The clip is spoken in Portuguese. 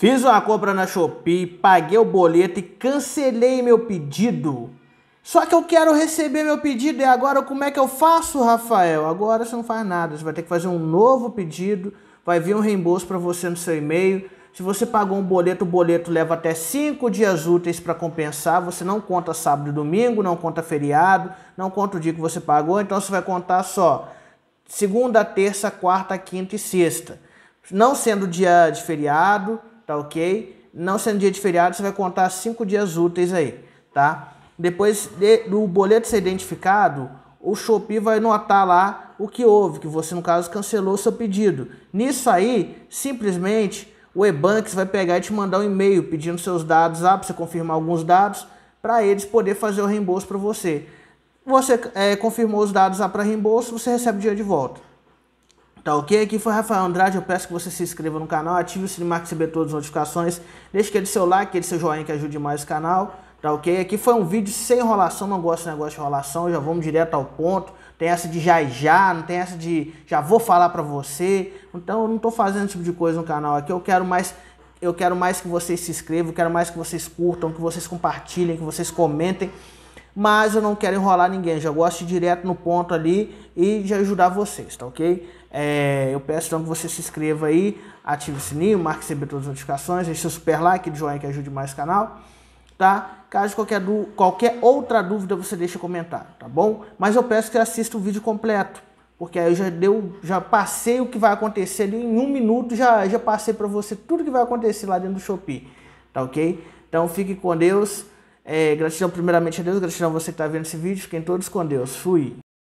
Fiz uma compra na Shopee, paguei o boleto e cancelei meu pedido. Só que eu quero receber meu pedido e agora como é que eu faço, Rafael? Agora você não faz nada, você vai ter que fazer um novo pedido, vai vir um reembolso para você no seu e-mail. Se você pagou um boleto, o boleto leva até 5 dias úteis para compensar. Você não conta sábado e domingo, não conta feriado, não conta o dia que você pagou, então você vai contar só segunda, terça, quarta, quinta e sexta. Não sendo dia de feriado, tá ok? Não sendo dia de feriado, você vai contar cinco dias úteis aí, tá? Depois de, do boleto ser identificado, o Shopee vai notar lá o que houve, que você, no caso, cancelou o seu pedido. Nisso aí, simplesmente, o e-Banks vai pegar e te mandar um e-mail pedindo seus dados lá, para você confirmar alguns dados, para eles poder fazer o reembolso para você. Você é, confirmou os dados lá para reembolso, você recebe o dinheiro de volta. Tá ok? Aqui foi Rafael Andrade, eu peço que você se inscreva no canal, ative o sininho para receber todas as notificações, deixe aquele seu like, aquele seu joinha que ajude mais o canal, tá ok? Aqui foi um vídeo sem enrolação, não gosto de negócio de enrolação, já vamos direto ao ponto, tem essa de já e já, não tem essa de já vou falar pra você, então eu não tô fazendo esse tipo de coisa no canal aqui, eu quero mais eu quero mais que vocês se inscrevam, quero mais que vocês curtam, que vocês compartilhem, que vocês comentem mas eu não quero enrolar ninguém, já gosto de ir direto no ponto ali e de ajudar vocês, tá ok? É, eu peço então que você se inscreva aí, ative o sininho, marque sempre todas as notificações, deixe seu super like, joinha que ajude mais o canal, tá? Caso qualquer, qualquer outra dúvida você deixa comentário, tá bom? Mas eu peço que assista o vídeo completo, porque aí eu já, deu, já passei o que vai acontecer ali em um minuto, já, já passei para você tudo que vai acontecer lá dentro do Shopee, tá ok? Então fique com Deus. É, gratidão primeiramente a Deus, gratidão a você que está vendo esse vídeo. Fiquem todos com Deus. Fui.